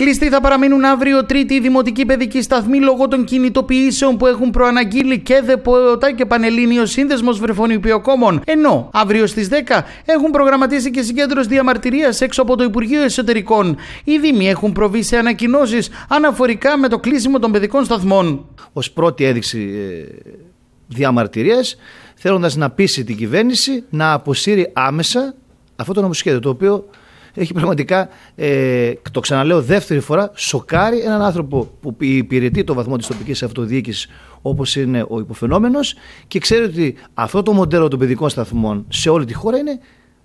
Κλειστοί θα παραμείνουν αύριο Τρίτη οι δημοτικοί παιδικοί σταθμοί λόγω των κινητοποιήσεων που έχουν προαναγγείλει και ΔΕΠΟΤΑ και Πανελλήνιο Σύνδεσμος Βρεφονιπιοκόμων. Ενώ αύριο στις 10 έχουν προγραμματίσει και συγκέντρωση διαμαρτυρίας έξω από το Υπουργείο Εσωτερικών. Οι Δήμοι έχουν προβεί σε ανακοινώσεις αναφορικά με το κλείσιμο των παιδικών σταθμών. Ως πρώτη έδειξη ε, διαμαρτυρίας, θέλοντας να πείσει την κυβέρνηση να αποσύρει άμεσα αυτό το νομοσχέδιο το οποίο έχει πραγματικά, ε, το ξαναλέω δεύτερη φορά, σοκάρει έναν άνθρωπο που υπηρετεί το βαθμό της τοπικής αυτοδιοίκησης όπως είναι ο υποφαινόμενος και ξέρει ότι αυτό το μοντέλο των παιδικών σταθμών σε όλη τη χώρα είναι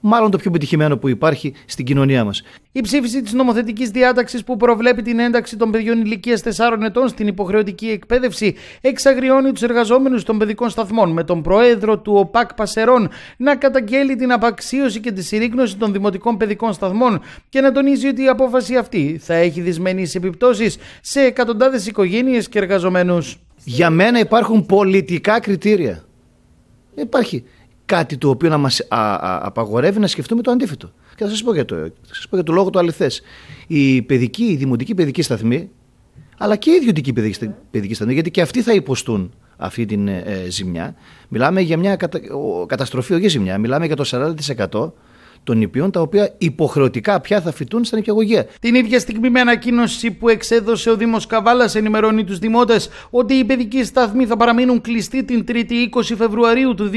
μάλλον το πιο πετυχημένο που υπάρχει στην κοινωνία μας. Η ψήφιση της νομοθετικής διάταξης που προβλέπει την ένταξη των παιδιών ηλικίας 4 ετών στην υποχρεωτική εκπαίδευση εξαγριώνει τους εργαζόμενους των παιδικών σταθμών, με τον πρόεδρο του ΟΠΑΚ Πασερών να καταγγέλει την απαξίωση και τη συρρήκνωση των δημοτικών παιδικών σταθμών και να τονίζει ότι η απόφαση αυτή θα έχει δυσμενείς επιπτώσεις σε εκατοντάδες οικογένειες και εργαζομένους. Για μένα υπάρχουν πολιτικά κριτήρια. Υπάρχει κάτι το οποίο να μας απαγορεύει να σκεφτούμε το αντίθετο. Και θα σας πω, για το, θα σας πω για το λόγο του αληθές. Η παιδική, η δημοτική παιδική σταθμή, αλλά και η ιδιωτική παιδική, παιδική σταθμή, γιατί και αυτοί θα υποστούν αυτή την ε, ε, ζημιά. Μιλάμε για μια καταστροφή, όχι ζημιά. Μιλάμε για το 40% των νηπιών, τα οποία υποχρεωτικά πια θα φοιτούν στην Την ίδια στιγμή, με ανακοίνωση που εξέδωσε ο Δήμος Καβάλας, ενημερώνει τους δημότες ότι οι παιδικοί σταθμοί θα παραμείνουν κλειστοί την 3η 20 Φεβρουαρίου του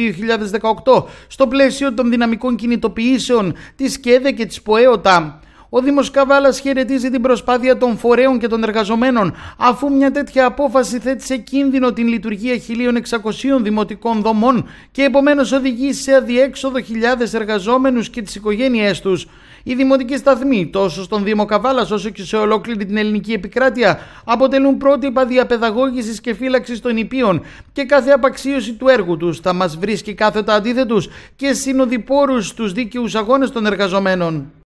2018 στο πλαίσιο των δυναμικών κινητοποιήσεων της ΚΕΔΕ και της ΠΟΕΟΤΑ. Ο Δήμος Καβάλας χαιρετίζει την προσπάθεια των φορέων και των εργαζομένων, αφού μια τέτοια απόφαση θέτει σε κίνδυνο την λειτουργία 1.600 δημοτικών δομών και επομένως οδηγεί σε αδιέξοδο χιλιάδες εργαζόμενους και τις οικογένειές τους. Οι δημοτικοί σταθμοί, τόσο στον Δήμο Καβάλας όσο και σε ολόκληρη την ελληνική επικράτεια, αποτελούν πρότυπα διαπαιδαγώγησης και φύλαξης των υπείων και κάθε απαξίωση του έργου τους θα μας βρίσκει κάθετα αντίθετους και συνοδοιπόρους στους δίκαιους αγώνες των εργαζομένων.